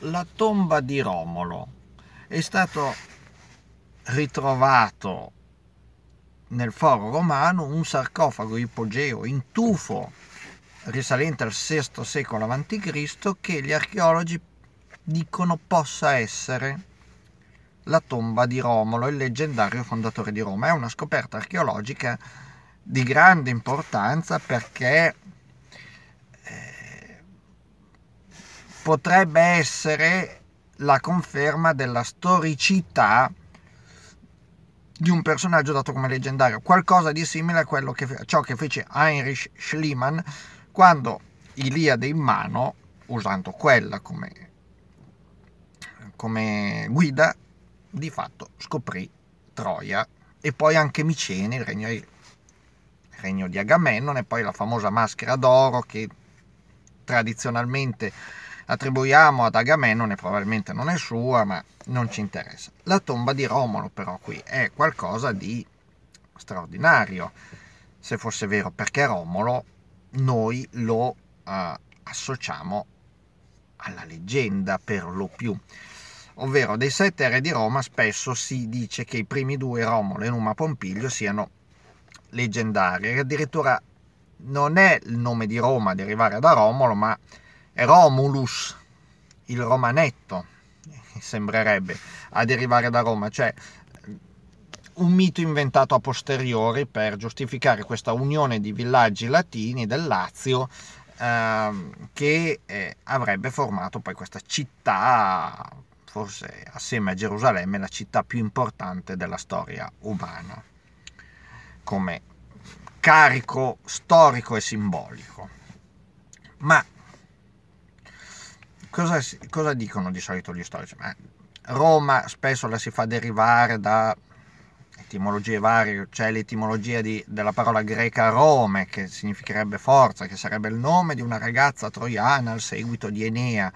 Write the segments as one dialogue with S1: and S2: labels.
S1: la tomba di Romolo è stato ritrovato nel foro romano un sarcofago ipogeo in tufo risalente al VI secolo a.C. che gli archeologi dicono possa essere la tomba di Romolo, il leggendario fondatore di Roma. È una scoperta archeologica di grande importanza perché potrebbe essere la conferma della storicità di un personaggio dato come leggendario, qualcosa di simile a quello che, ciò che fece Heinrich Schliemann quando Iliade in mano, usando quella come, come guida, di fatto scoprì Troia e poi anche Micene, il regno, il regno di Agamennone, poi la famosa maschera d'oro che tradizionalmente attribuiamo ad Agamennone probabilmente non è sua, ma non ci interessa. La tomba di Romolo però qui è qualcosa di straordinario, se fosse vero, perché Romolo noi lo eh, associamo alla leggenda per lo più. Ovvero dei sette re di Roma spesso si dice che i primi due, Romolo e Numa Pompiglio, siano leggendari, addirittura non è il nome di Roma a derivare da Romolo, ma Romulus, il romanetto, eh, sembrerebbe, a derivare da Roma, cioè un mito inventato a posteriori per giustificare questa unione di villaggi latini del Lazio eh, che eh, avrebbe formato poi questa città, forse assieme a Gerusalemme, la città più importante della storia umana, come carico storico e simbolico. Ma cosa, cosa dicono di solito gli storici? Beh, Roma spesso la si fa derivare da etimologie varie, c'è l'etimologia di, della parola greca Rome, che significherebbe forza, che sarebbe il nome di una ragazza troiana al seguito di Enea,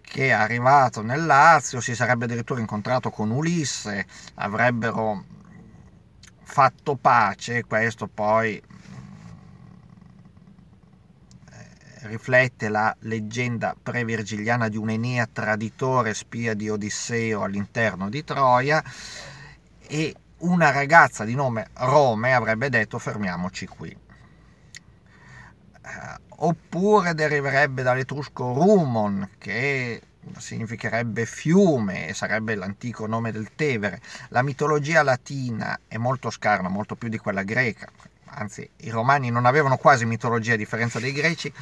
S1: che arrivato nel Lazio si sarebbe addirittura incontrato con Ulisse, avrebbero fatto pace, questo poi riflette la leggenda pre-virgiliana di un Enea traditore spia di Odisseo all'interno di Troia e una ragazza di nome Rome avrebbe detto fermiamoci qui. Eh, oppure deriverebbe dall'etrusco rumon, che significherebbe fiume e sarebbe l'antico nome del Tevere. La mitologia latina è molto scarna, molto più di quella greca, anzi i romani non avevano quasi mitologia a differenza dei greci,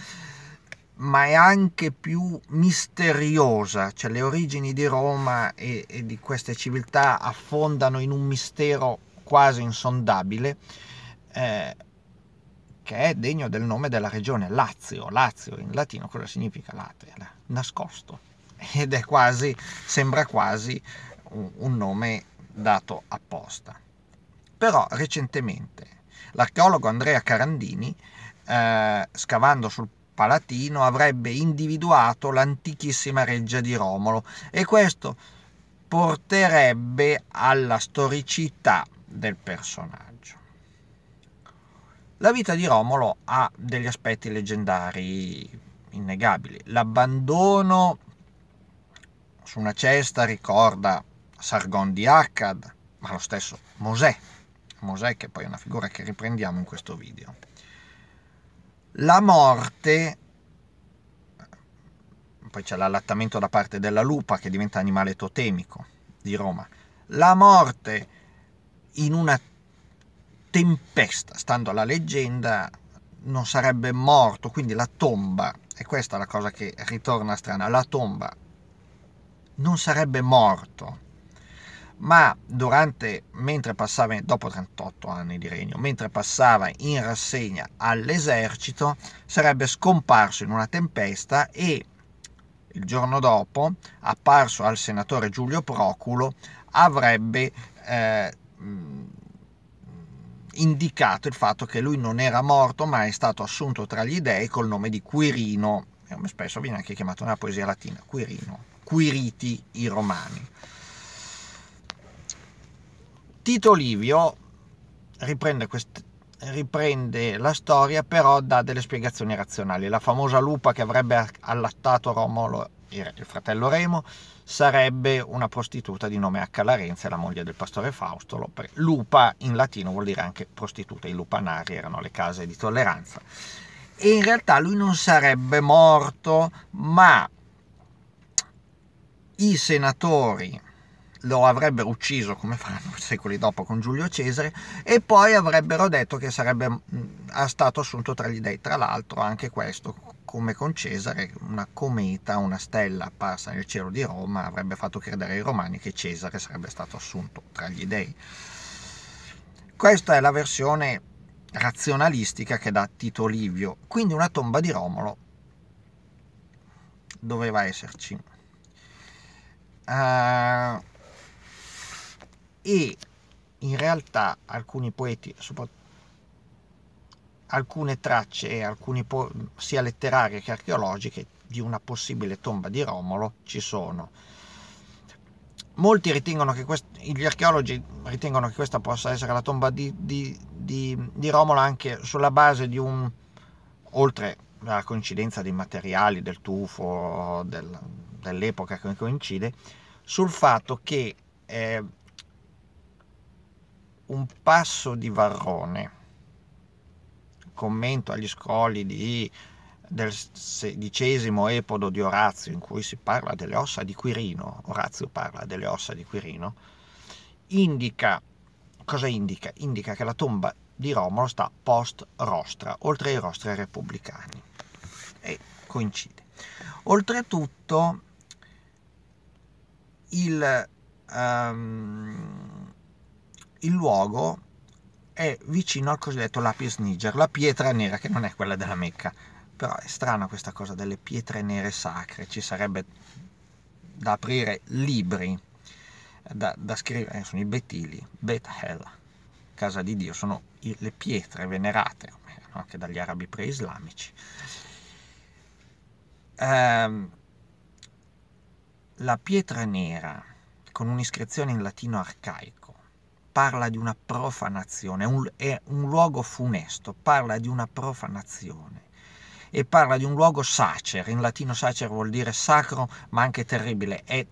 S1: ma è anche più misteriosa, cioè le origini di Roma e, e di queste civiltà affondano in un mistero quasi insondabile. Eh, che è degno del nome della regione Lazio. Lazio in latino cosa significa Latria? Nascosto. Ed è quasi, sembra quasi un nome dato apposta. Però recentemente L'archeologo Andrea Carandini, eh, scavando sul Palatino, avrebbe individuato l'antichissima reggia di Romolo e questo porterebbe alla storicità del personaggio. La vita di Romolo ha degli aspetti leggendari innegabili. L'abbandono su una cesta ricorda Sargon di Akkad, ma lo stesso Mosè Mosè, che poi è una figura che riprendiamo in questo video. La morte, poi c'è l'allattamento da parte della lupa che diventa animale totemico di Roma. La morte in una tempesta, stando alla leggenda, non sarebbe morto, quindi la tomba, e questa è la cosa che ritorna strana, la tomba non sarebbe morto, ma durante, mentre passava, dopo 38 anni di regno, mentre passava in rassegna all'esercito, sarebbe scomparso in una tempesta e il giorno dopo, apparso al senatore Giulio Proculo, avrebbe eh, indicato il fatto che lui non era morto ma è stato assunto tra gli dei col nome di Quirino, come spesso viene anche chiamato nella poesia latina, Quirino, Quiriti i romani. Tito Livio riprende, quest- riprende la storia però dà delle spiegazioni razionali. La famosa lupa che avrebbe allattato Romolo, il fratello Remo, sarebbe una prostituta di nome H. Larenzia, la moglie del pastore Fausto. Lupa in latino vuol dire anche prostituta, i lupanari erano le case di tolleranza. E in realtà lui non sarebbe morto, ma i senatori lo avrebbero ucciso come faranno secoli dopo con Giulio Cesare e poi avrebbero detto che sarebbe mm, stato assunto tra gli dei. Tra l'altro anche questo, come con Cesare, una cometa, una stella apparsa nel cielo di Roma avrebbe fatto credere ai romani che Cesare sarebbe stato assunto tra gli dei. Questa è la versione razionalistica che dà Tito Livio, quindi una tomba di Romolo doveva esserci. Uh, e in realtà alcuni poeti, alcune tracce, alcuni po- sia letterarie che archeologiche, di una possibile tomba di Romolo ci sono. Molti ritengono che quest- gli archeologi ritengono che questa possa essere la tomba di, di, di, di Romolo anche sulla base di un, oltre alla coincidenza dei materiali, del tufo, del, dell'epoca che coincide, sul fatto che eh, un passo di Varrone, commento agli scrolli di, del sedicesimo epodo di Orazio, in cui si parla delle ossa di Quirino, Orazio parla delle ossa di Quirino, indica, cosa indica? Indica che la tomba di Romolo sta post rostra, oltre ai rostri repubblicani. E coincide. Oltretutto, il, um, il luogo è vicino al cosiddetto lapis niger, la pietra nera, che non è quella della Mecca. Però è strana questa cosa delle pietre nere sacre, ci sarebbe da aprire libri, da, da scrivere, eh, sono i Betili, Bethel, casa di Dio, sono le pietre venerate anche dagli arabi preislamici. Eh, la pietra nera, con un'iscrizione in latino arcaico, parla di una profanazione, un, è un luogo funesto, parla di una profanazione e parla di un luogo sacer, in latino sacer vuol dire sacro ma anche terribile, è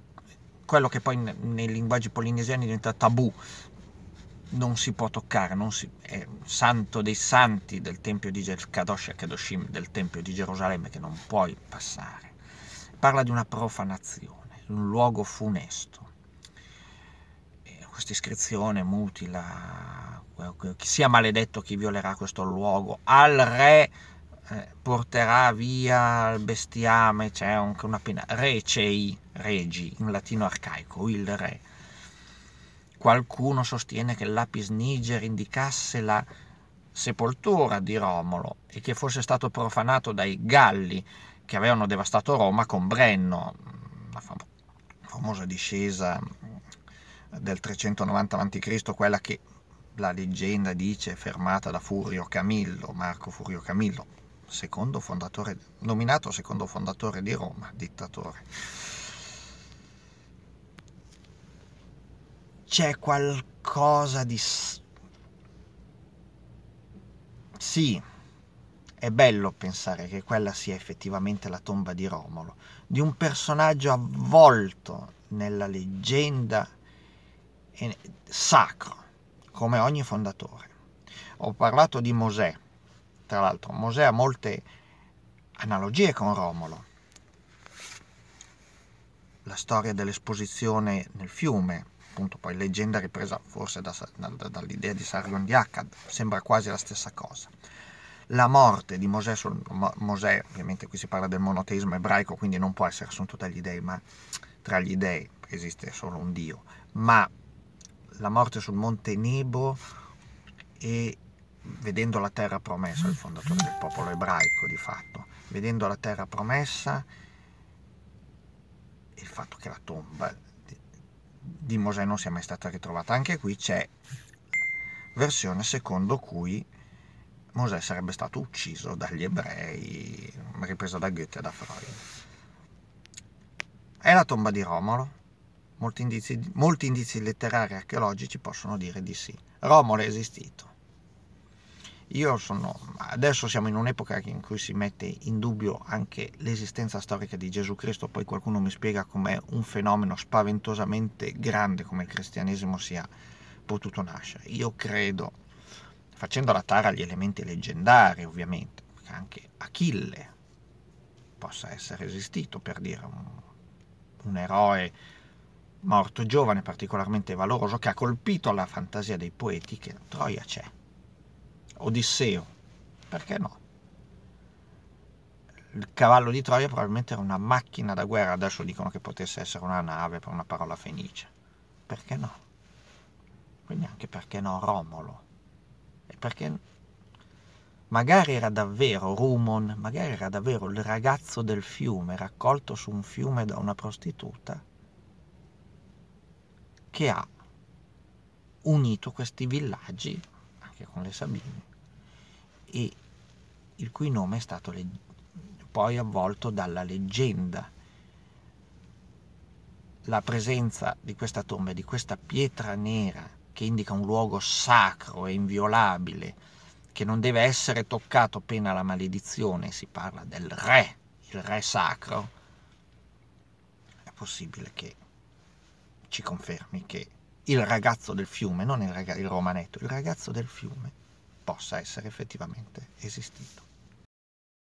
S1: quello che poi nei linguaggi polinesiani diventa tabù, non si può toccare, si, è santo dei santi del Tempio di Gerusalemme, e Kadoshim del Tempio di Gerusalemme che non puoi passare. Parla di una profanazione, un luogo funesto questa iscrizione mutila, chi sia maledetto chi violerà questo luogo, al re eh, porterà via il bestiame, c'è anche una pena, recei, regi, in latino arcaico, il re. Qualcuno sostiene che lapis niger indicasse la sepoltura di Romolo e che fosse stato profanato dai Galli che avevano devastato Roma con Brenno, la famosa discesa del 390 a.C., quella che la leggenda dice fermata da Furio Camillo, Marco Furio Camillo, secondo fondatore, nominato secondo fondatore di Roma, dittatore. C'è qualcosa di... Sì, è bello pensare che quella sia effettivamente la tomba di Romolo, di un personaggio avvolto nella leggenda sacro, come ogni fondatore. Ho parlato di Mosè, tra l'altro Mosè ha molte analogie con Romolo. La storia dell'esposizione nel fiume, appunto poi leggenda ripresa forse da, da, dall'idea di Sarion di Akkad, sembra quasi la stessa cosa. La morte di Mosè, sul, Mo, Mosè, ovviamente qui si parla del monoteismo ebraico, quindi non può essere assunto dagli dei, ma tra gli dei esiste solo un dio, ma la morte sul monte Nebo e vedendo la terra promessa, il fondatore del popolo ebraico di fatto, vedendo la terra promessa e il fatto che la tomba di Mosè non sia mai stata ritrovata. Anche qui c'è versione secondo cui Mosè sarebbe stato ucciso dagli ebrei, ripresa da Goethe e da Freud. È la tomba di Romolo, molti indizi, molti indizi letterari e archeologici possono dire di sì. Romolo è esistito. Sono, adesso siamo in un'epoca in cui si mette in dubbio anche l'esistenza storica di Gesù Cristo, poi qualcuno mi spiega come un fenomeno spaventosamente grande come il cristianesimo sia potuto nascere. Io credo, facendo la tara agli elementi leggendari ovviamente, che anche Achille possa essere esistito per dire un, un eroe morto giovane particolarmente valoroso che ha colpito la fantasia dei poeti che Troia c'è. Odisseo, perché no? Il cavallo di Troia probabilmente era una macchina da guerra, adesso dicono che potesse essere una nave per una parola fenice. Perché no? Quindi anche perché no Romolo? E perché magari era davvero Rumon, magari era davvero il ragazzo del fiume raccolto su un fiume da una prostituta che ha unito questi villaggi, anche con le Sabine, e il cui nome è stato poi avvolto dalla leggenda. La presenza di questa tomba di questa pietra nera che indica un luogo sacro e inviolabile, che non deve essere toccato pena la maledizione, si parla del re, il re sacro, è possibile che ci confermi che il ragazzo del fiume, non il, ragazzo, il romanetto, il ragazzo del fiume possa essere effettivamente esistito.